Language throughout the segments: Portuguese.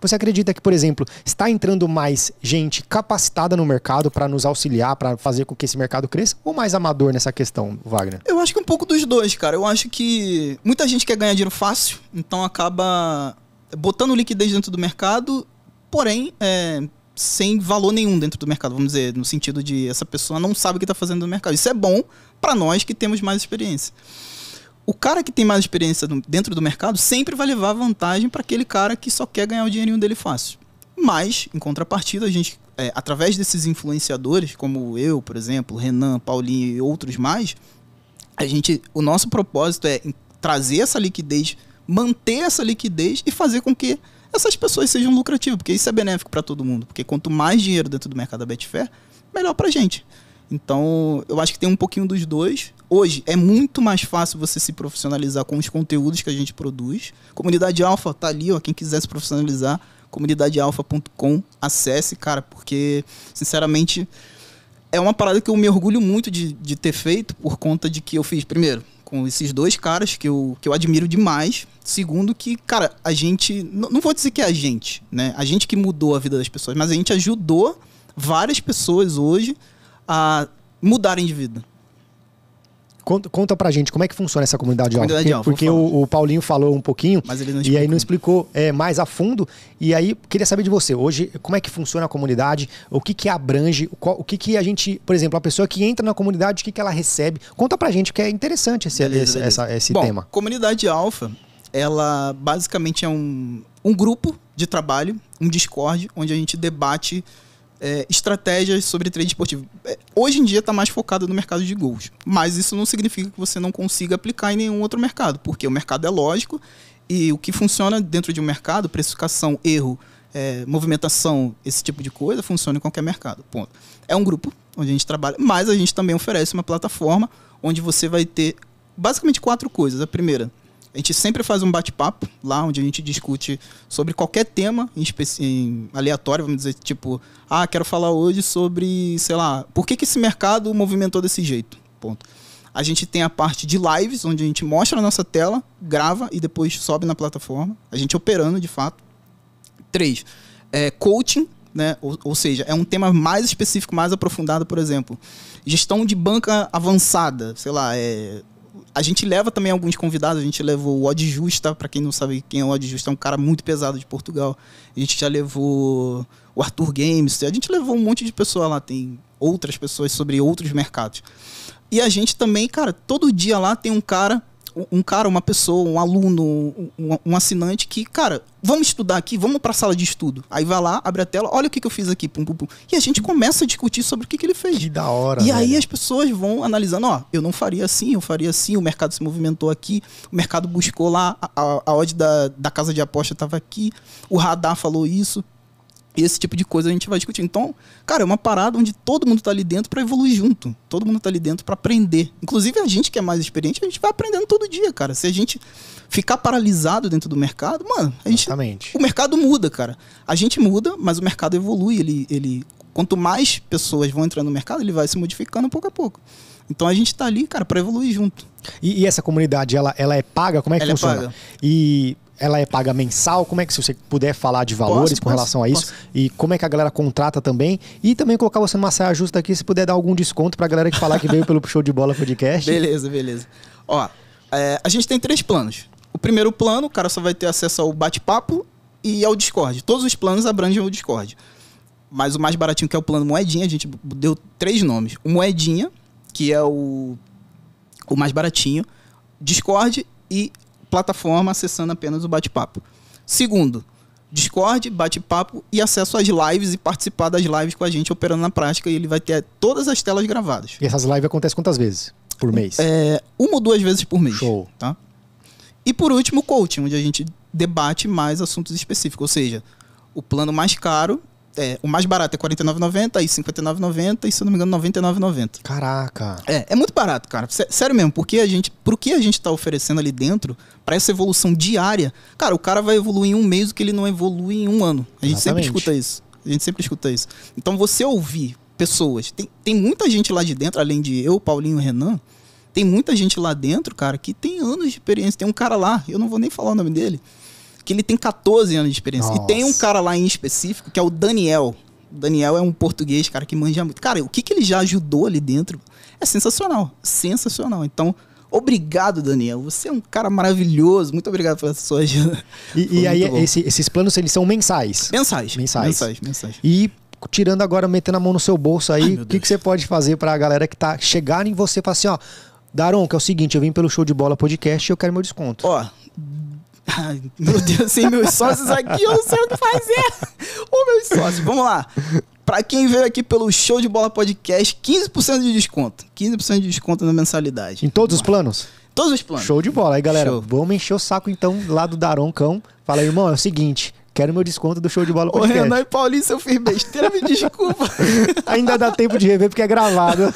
Você acredita que, por exemplo, está entrando mais gente capacitada no mercado para nos auxiliar, para fazer com que esse mercado cresça? Ou mais amador nessa questão, Wagner? Eu acho que um pouco dos dois, cara. Eu acho que muita gente quer ganhar dinheiro fácil, então acaba botando liquidez dentro do mercado, porém, é, sem valor nenhum dentro do mercado, vamos dizer, no sentido de essa pessoa não sabe o que está fazendo no mercado. Isso é bom para nós que temos mais experiência o cara que tem mais experiência dentro do mercado sempre vai levar vantagem para aquele cara que só quer ganhar o dinheirinho dele fácil. Mas, em contrapartida, a gente, é, através desses influenciadores, como eu, por exemplo, Renan, Paulinho e outros mais, a gente, o nosso propósito é trazer essa liquidez, manter essa liquidez e fazer com que essas pessoas sejam lucrativas, porque isso é benéfico para todo mundo. Porque quanto mais dinheiro dentro do mercado da Betfair, melhor para a gente. Então, eu acho que tem um pouquinho dos dois. Hoje é muito mais fácil você se profissionalizar com os conteúdos que a gente produz. Comunidade Alfa tá ali, ó, quem quiser se profissionalizar, comunidadealfa.com, acesse, cara, porque sinceramente é uma parada que eu me orgulho muito de, de ter feito por conta de que eu fiz primeiro com esses dois caras que eu, que eu admiro demais. Segundo, que, cara, a gente. Não vou dizer que é a gente, né? A gente que mudou a vida das pessoas, mas a gente ajudou várias pessoas hoje a mudarem de vida. Conta, conta pra gente como é que funciona essa comunidade, comunidade de Porque, de porque o, o, Paulinho falou um pouquinho e aí não explicou é, mais a fundo. E aí, queria saber de você, hoje, como é que funciona a comunidade, o que que abrange, qual, o que que a gente, por exemplo, a pessoa que entra na comunidade, o que que ela recebe. Conta pra gente, que é interessante esse, beleza, esse, beleza. Essa, esse Bom, tema. Comunidade Alfa, ela basicamente é um, um grupo de trabalho, um Discord, onde a gente debate é, estratégias sobre trade esportivo. É, hoje em dia está mais focado no mercado de gols, mas isso não significa que você não consiga aplicar em nenhum outro mercado, porque o mercado é lógico e o que funciona dentro de um mercado, precificação, erro, é, movimentação, esse tipo de coisa, funciona em qualquer mercado. Ponto. É um grupo onde a gente trabalha, mas a gente também oferece uma plataforma onde você vai ter basicamente quatro coisas. A primeira, a gente sempre faz um bate-papo lá, onde a gente discute sobre qualquer tema em em aleatório, vamos dizer, tipo, ah, quero falar hoje sobre, sei lá, por que, que esse mercado movimentou desse jeito? Ponto. A gente tem a parte de lives, onde a gente mostra a nossa tela, grava e depois sobe na plataforma. A gente operando, de fato. Três, é, coaching, né? Ou, ou, seja, é um tema mais específico, mais aprofundado, por exemplo, gestão de banca avançada, sei lá, é a gente leva também alguns convidados, a gente levou o Od Justa, para quem não sabe quem é o Od Justa, é um cara muito pesado de Portugal. A gente já levou o Arthur Games, a gente levou um monte de pessoa lá, tem outras pessoas sobre outros mercados. E a gente também, cara, todo dia lá tem um cara um cara, uma pessoa, um aluno, um, um, assinante que, cara, vamos estudar aqui, vamos para a sala de estudo. Aí vai lá, abre a tela, olha o que, que eu fiz aqui, pum, pum, pum. E a gente começa a discutir sobre o que, que ele fez. Que da hora. E velho. aí as pessoas vão analisando, ó, eu não faria assim, eu faria assim, o mercado se movimentou aqui, o mercado buscou lá, a, a, a odd da, da casa de aposta estava aqui, o radar falou isso esse tipo de coisa a gente vai discutir. Então, cara, é uma parada onde todo mundo tá ali dentro para evoluir junto. Todo mundo tá ali dentro para aprender. Inclusive a gente que é mais experiente, a gente vai aprendendo todo dia, cara. Se a gente ficar paralisado dentro do mercado, mano, a gente, Exatamente. o mercado muda, cara. A gente muda, mas o mercado evolui, ele ele quanto mais pessoas vão entrando no mercado, ele vai se modificando pouco a pouco. Então a gente tá ali, cara, para evoluir junto. E, e, essa comunidade, ela, ela é paga? Como é que ela é funciona? É paga. E ela é paga mensal? Como é que, se você puder falar de valores posso, com posso, relação a isso, posso. e como é que a galera contrata também? E também colocar você numa saia justa aqui, se puder dar algum desconto pra galera que falar que veio pelo Show de Bola Podcast. Beleza, beleza. Ó, é, a gente tem três planos. O primeiro plano, o cara só vai ter acesso ao bate-papo e ao Discord. Todos os planos abrangem o Discord. Mas o mais baratinho, que é o plano Moedinha, a gente deu três nomes. O Moedinha, que é o, o mais baratinho, Discord e plataforma acessando apenas o bate-papo. Segundo, Discord, bate-papo e acesso às lives e participar das lives com a gente operando na prática. E ele vai ter todas as telas gravadas. E essas lives acontecem quantas vezes por mês? É, uma ou duas vezes por mês. Show. Tá? E por último, o coaching, onde a gente debate mais assuntos específicos. Ou seja, o plano mais caro é, o mais barato é R$ 49,90 e R$ 59,90 e, se eu não me engano, R$ 99,90. Caraca! É, é muito barato, cara. Sério mesmo, porque a gente, pro que a gente tá oferecendo ali dentro, para essa evolução diária, cara, o cara vai evoluir em um mês o que ele não evolui em um ano. A gente Exatamente. sempre escuta isso. A gente sempre escuta isso. Então, você ouvir pessoas, tem, tem muita gente lá de dentro, além de eu, Paulinho e Renan, tem muita gente lá dentro, cara, que tem anos de experiência. Tem um cara lá, eu não vou nem falar o nome dele, que ele tem 14 anos de experiência. Nossa. E tem um cara lá em específico, que é o Daniel. O Daniel é um português, cara, que manja muito. Cara, o que, que ele já ajudou ali dentro é sensacional. Sensacional. Então, Obrigado, Daniel. Você é um cara maravilhoso. Muito obrigado pela sua ajuda. E, e aí, esse, esses planos, eles são mensais? Mensais. Mensais. Mensais, mensais. E tirando agora, metendo a mão no seu bolso aí, o que, que, você pode fazer para a galera que tá chegando em você e falar assim, ó, Daron, que é o seguinte, eu vim pelo Show de Bola Podcast e eu quero meu desconto. Ó, Ai, meu Deus, sem meus sócios aqui, eu não sei o que fazer. Ô, meus sócios, vamos lá. Para quem veio aqui pelo Show de Bola Podcast, 15% de desconto. 15% de desconto na mensalidade. Em todos os planos? Todos os planos. Show de bola. Aí, galera, Show. vamos encher o saco então lá do Daroncão. Cão. aí, irmão, é o seguinte, quero meu desconto do show de bola podcast. Ô, Renan e Paulinho, se eu fiz besteira, me desculpa. Ainda dá tempo de rever porque é gravado.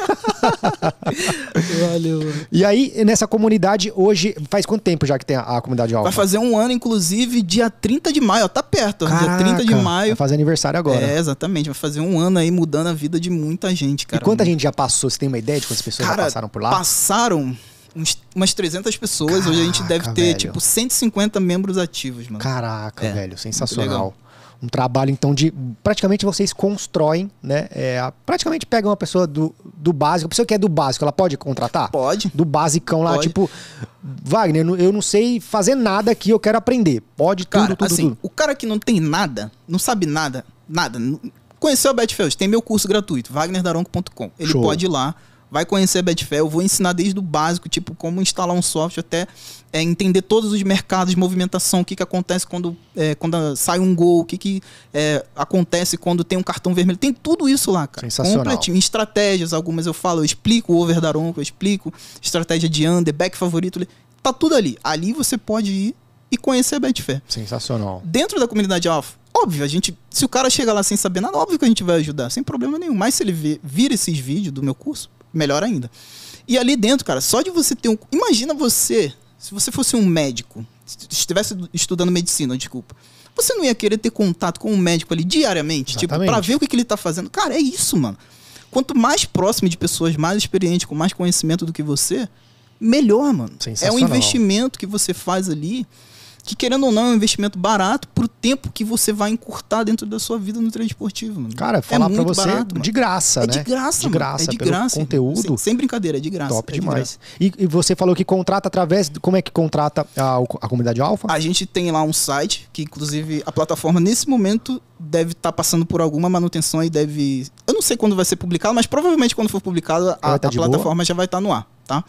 E aí, nessa comunidade, hoje, faz quanto tempo já que tem a, a comunidade Alfa? Vai fazer um ano, inclusive, dia 30 de maio, tá perto. Né? Caraca, dia 30 de maio. Vai fazer aniversário agora. É, exatamente. Vai fazer um ano aí mudando a vida de muita gente, cara. E quanta gente já passou? Você tem uma ideia de quantas pessoas cara, já passaram por lá? Passaram. Uns, umas 300 pessoas, Caraca, hoje a gente deve ter, velho. tipo, 150 membros ativos, mano. Caraca, é, velho, sensacional um trabalho então de praticamente vocês constroem, né? É, praticamente pegam uma pessoa do, do básico, a pessoa que é do básico, ela pode contratar? Pode. Do basicão lá, pode. tipo, Wagner, eu não sei fazer nada aqui, eu quero aprender. Pode tudo, cara, tudo, assim, tudo. O cara que não tem nada, não sabe nada, nada. Conheceu a Betfeld, tem meu curso gratuito, wagnerdaronco.com. Ele Show. pode ir lá vai conhecer a Betfair, eu vou ensinar desde o básico, tipo como instalar um software até é, entender todos os mercados, movimentação, o que, que acontece quando, é, quando sai um gol, o que, que é, acontece quando tem um cartão vermelho. Tem tudo isso lá, cara. Sensacional. Completinho. Estratégias, algumas eu falo, eu explico o over da eu explico estratégia de under, back favorito. Tá tudo ali. Ali você pode ir e conhecer a Betfair. Sensacional. Dentro da comunidade alfa, óbvio, a gente, se o cara chega lá sem saber nada, óbvio que a gente vai ajudar, sem problema nenhum. Mas se ele vira vir esses vídeos do meu curso, melhor ainda. E ali dentro, cara, só de você ter um. Imagina você, se você fosse um médico, estivesse estudando medicina, desculpa. Você não ia querer ter contato com um médico ali diariamente, tipo, Exatamente. tipo, para ver o que, que ele tá fazendo. Cara, é isso, mano. Quanto mais próximo de pessoas mais experientes, com mais conhecimento do que você, melhor, mano. É um investimento que você faz ali que querendo ou não é um investimento barato pro tempo que você vai encurtar dentro da sua vida no treino esportivo. Mano. Cara, é falar é para você barato, de graça, é né? De graça, de graça, é de graça. conteúdo. Sem, sem, brincadeira, é de graça. Top é demais. graça. E, e, você falou que contrata através, como é que contrata a, a comunidade Alfa? A gente tem lá um site que inclusive a plataforma nesse momento deve estar tá passando por alguma manutenção e deve, eu não sei quando vai ser publicado, mas provavelmente quando for publicado a, tá a plataforma boa? já vai estar tá no ar, tá?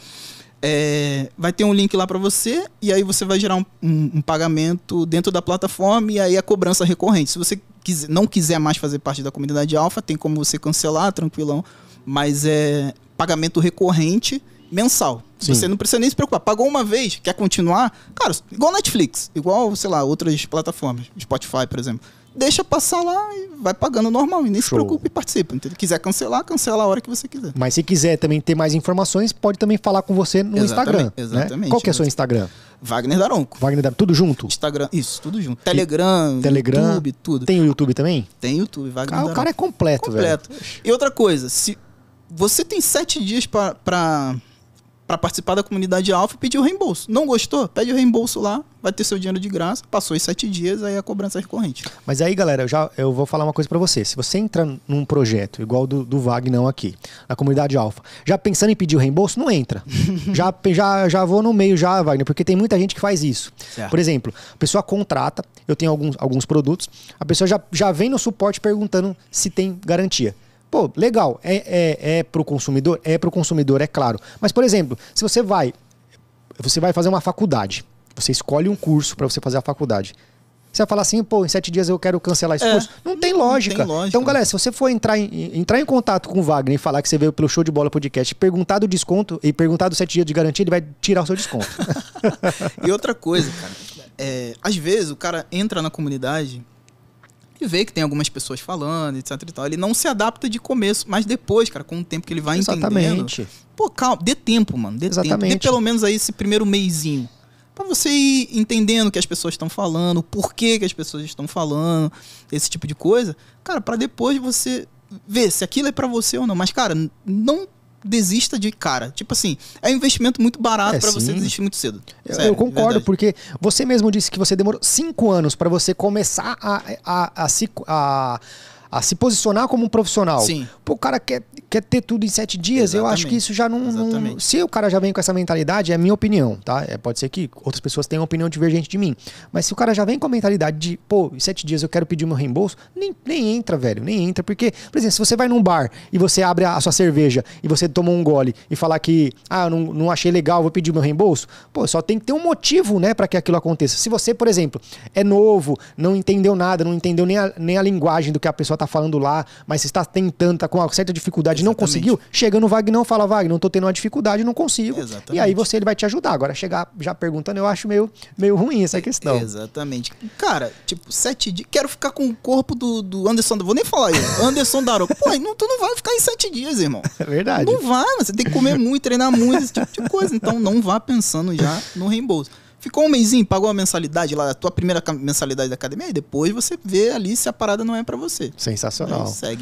É, vai ter um link lá para você e aí você vai gerar um, um, um, pagamento dentro da plataforma e aí a cobrança recorrente. Se você quiser, não quiser mais fazer parte da comunidade alfa, tem como você cancelar, tranquilão, mas é pagamento recorrente mensal. Sim. Você não precisa nem se preocupar. Pagou uma vez, quer continuar? Cara, igual Netflix, igual, sei lá, outras plataformas, Spotify, por exemplo deixa passar lá e vai pagando normal. E nem Show. se preocupe e participa. Entendeu? Quiser cancelar, cancela a hora que você quiser. Mas se quiser também ter mais informações, pode também falar com você no exatamente, Instagram. Né? Exatamente. Né? Qual que é o seu Instagram? Wagner Daronco. Wagner Daronco, tudo junto? Instagram, isso, tudo junto. Telegram, e, Telegram YouTube, tudo. Tem o YouTube também? Tem YouTube, Wagner cara, ah, O cara é completo, completo. velho. E outra coisa, se você tem sete dias para para participar da comunidade alfa e pedir o reembolso. Não gostou? Pede o reembolso lá, vai ter seu dinheiro de graça. Passou os sete dias, aí a cobrança é recorrente. Mas aí, galera, eu, já, eu vou falar uma coisa para você. Se você entra num projeto igual do, do Vagnão aqui, na comunidade alfa, já pensando em pedir o reembolso, não entra. já, já, já vou no meio já, Wagner, porque tem muita gente que faz isso. Certo. Por exemplo, a pessoa contrata, eu tenho alguns, alguns produtos, a pessoa já, já vem no suporte perguntando se tem garantia. Pô, legal, é, é, é pro consumidor? É pro consumidor, é claro. Mas, por exemplo, se você vai, você vai fazer uma faculdade, você escolhe um curso para você fazer a faculdade. Você vai falar assim, pô, em sete dias eu quero cancelar esse é, curso. Não, não, tem lógica. não, tem lógica. Então, galera, se você for entrar em, entrar em contato com o Wagner e falar que você veio pelo show de bola podcast, perguntar do desconto e perguntar dos sete dias de garantia, ele vai tirar o seu desconto. e outra coisa, cara, é, às vezes o cara entra na comunidade e vê que tem algumas pessoas falando, etc e tal. Ele não se adapta de começo, mas depois, cara, com o tempo que ele vai Exatamente. entendendo. Pô, calma, dê tempo, mano. Dê Exatamente. tempo. Dê pelo menos aí esse primeiro meizinho. Pra você ir entendendo o que as pessoas estão falando, o porquê que as pessoas estão falando, esse tipo de coisa. Cara, para depois você ver se aquilo é para você ou não. Mas, cara, não desista de cara. Tipo assim, é um investimento muito barato é, para você desistir muito cedo. Sério, eu, concordo, porque você mesmo disse que você demorou cinco anos para você começar a, a, a, a, a a se posicionar como um profissional. Sim. Pô, o cara quer, quer ter tudo em sete dias, Exatamente. eu acho que isso já não, não, Se o cara já vem com essa mentalidade, é minha opinião, tá? É, pode ser que outras pessoas tenham opinião divergente de mim. Mas se o cara já vem com a mentalidade de, pô, em sete dias eu quero pedir meu reembolso, nem, nem entra, velho, nem entra. Porque, por exemplo, se você vai num bar e você abre a, a sua cerveja e você toma um gole e falar que, ah, não, não achei legal, vou pedir meu reembolso, pô, só tem que ter um motivo, né, para que aquilo aconteça. Se você, por exemplo, é novo, não entendeu nada, não entendeu nem a, nem a linguagem do que a pessoa tá tá falando lá, mas você está tentando, tá com uma certa dificuldade Exatamente. não conseguiu, chega no Vagnão, fala, Vagnão, tô tendo uma dificuldade, não consigo. Exatamente. E aí você ele vai te ajudar. Agora, chegar já perguntando, eu acho meio, meio ruim essa questão. Exatamente. Cara, tipo, sete dias. Quero ficar com o corpo do, do Anderson. Vou nem falar eu. Anderson Daro Pô, não, tu não vai ficar em sete dias, irmão. É verdade. Não vai, você tem que comer muito, treinar muito, esse tipo de coisa. Então não vá pensando já no reembolso. Ficou um mêsinho, pagou a mensalidade lá, a tua primeira mensalidade da academia, e depois você vê ali se a parada não é para você. Sensacional. Aí segue.